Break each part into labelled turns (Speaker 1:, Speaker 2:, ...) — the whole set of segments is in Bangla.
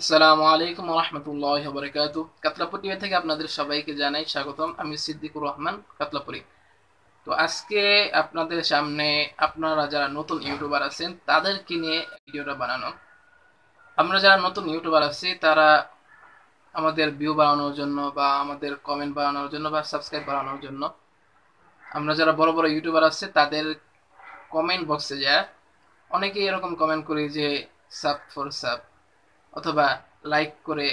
Speaker 1: আসসালামু আলাইকুম রহমতুল্লাহ বরকাত কাতলাপুরি থেকে আপনাদের সবাইকে জানাই স্বাগতম আমি সিদ্দিকুর রহমান কাতলাপুরি তো আজকে আপনাদের সামনে আপনারা যারা নতুন ইউটিউবার আছেন তাদেরকে নিয়ে ভিডিওটা বানানো আমরা যারা নতুন ইউটিউবার আছি তারা আমাদের ভিউ বাড়ানোর জন্য বা আমাদের কমেন্ট বাড়ানোর জন্য বা সাবস্ক্রাইব বাড়ানোর জন্য আমরা যারা বড় বড় ইউটিউবার আছে তাদের কমেন্ট বক্সে যায় অনেকেই এরকম কমেন্ট করি যে সাব ফর সাব অথবা লাইক করে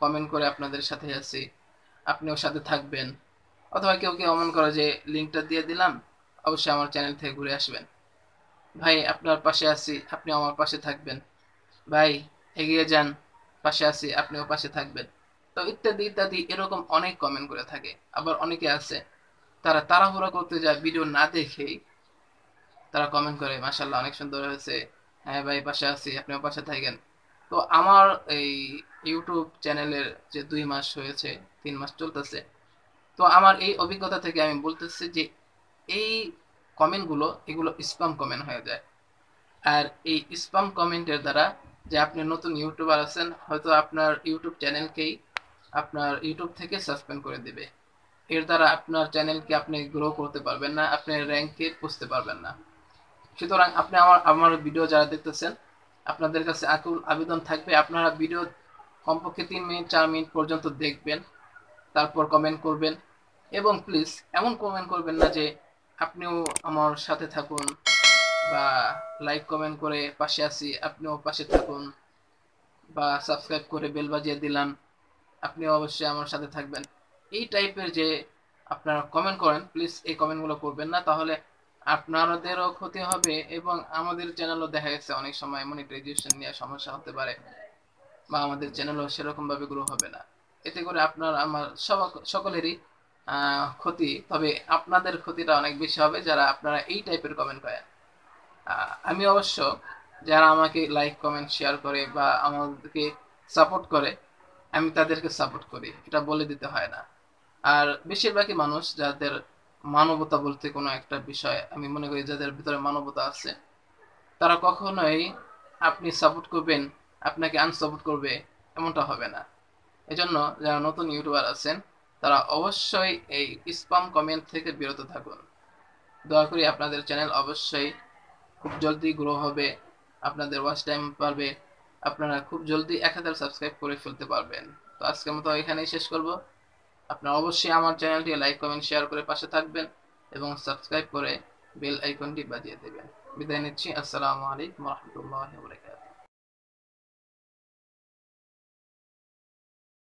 Speaker 1: কমেন্ট করে আপনাদের সাথে আছি আপনিও সাথে থাকবেন অথবা কেউ কেউ অমন করে যে লিঙ্কটা দিয়ে দিলাম অবশ্যই আমার চ্যানেল থেকে ঘুরে আসবেন ভাই আপনার পাশে আছি আপনি আমার পাশে থাকবেন ভাই এগিয়ে যান পাশে আছি আপনিও পাশে থাকবেন তো ইত্যাদি ইত্যাদি এরকম অনেক কমেন্ট করে থাকে আবার অনেকে আছে তারা তাড়াহুড়া করতে যায় ভিডিও না দেখেই তারা কমেন্ট করে মাসাল্লাহ অনেক সুন্দর হয়েছে হ্যাঁ ভাই পাশে আছি আপনিও পাশে থাকেন তো আমার এই ইউটিউব চ্যানেলের যে দুই মাস হয়েছে তিন মাস চলতেছে তো আমার এই অভিজ্ঞতা থেকে আমি বলতেছি যে এই কমেন্টগুলো এগুলো স্পাম কমেন্ট হয়ে যায় আর এই স্পাম কমেন্টের দ্বারা যে আপনি নতুন ইউটিউবার আছেন হয়তো আপনার ইউটিউব চ্যানেলকেই আপনার ইউটিউব থেকে সাসপেন্ড করে দেবে এর দ্বারা আপনার চ্যানেলকে আপনি গ্রো করতে পারবেন না আপনি র্যাঙ্কে পুষতে পারবেন না সুতরাং আপনি আমার আমার ভিডিও যারা দেখতেছেন আপনাদের কাছে আকুল আবেদন থাকবে আপনারা ভিডিও কমপক্ষে তিন মিনিট চার মিনিট পর্যন্ত দেখবেন তারপর কমেন্ট করবেন এবং প্লিজ এমন কমেন্ট করবেন না যে আপনিও আমার সাথে থাকুন বা লাইক কমেন্ট করে পাশে আসি আপনিও পাশে থাকুন বা সাবস্ক্রাইব করে বেল বাজিয়ে দিলাম আপনিও অবশ্যই আমার সাথে থাকবেন এই টাইপের যে আপনারা কমেন্ট করেন প্লিজ এই কমেন্টগুলো করবেন না তাহলে আপনাদেরও ক্ষতি হবে এবং আমাদের চ্যানেলও দেখা গেছে অনেক সময় মনিটাইজেশন নিয়ে সমস্যা হতে পারে বা আমাদের চ্যানেলও সেরকমভাবে গ্রো হবে না এতে করে আপনার আমার সকলেরই ক্ষতি তবে আপনাদের ক্ষতিটা অনেক বেশি হবে যারা আপনারা এই টাইপের কমেন্ট করেন আমি অবশ্য যারা আমাকে লাইক কমেন্ট শেয়ার করে বা আমাদেরকে সাপোর্ট করে আমি তাদেরকে সাপোর্ট করি এটা বলে দিতে হয় না আর বেশিরভাগই মানুষ যাদের মানবতা বলতে কোনো একটা বিষয় আমি মনে করি যাদের ভিতরে মানবতা আছে তারা কখনোই আপনি সাপোর্ট করবেন আপনাকে আনসাপোর্ট করবে এমনটা হবে না এজন্য যারা নতুন ইউটিউবার আছেন তারা অবশ্যই এই স্পাম কমেন্ট থেকে বিরত থাকুন দয়া করি আপনাদের চ্যানেল অবশ্যই খুব জলদি গ্রো হবে আপনাদের ওয়াচ টাইম পারবে আপনারা খুব জলদি এক হাজার সাবস্ক্রাইব করে ফেলতে পারবেন তো আজকের মতো এখানেই শেষ করব আপনারা অবশ্যই আমার চ্যানেলটি লাইক কমেন্ট শেয়ার করে পাশে থাকবেন এবং সাবস্ক্রাইব করে বেল আইকনটি বাজিয়ে দেবেন বিদায় নিচ্ছি আসসালামু আলাইকুম রহমতুল্লাহ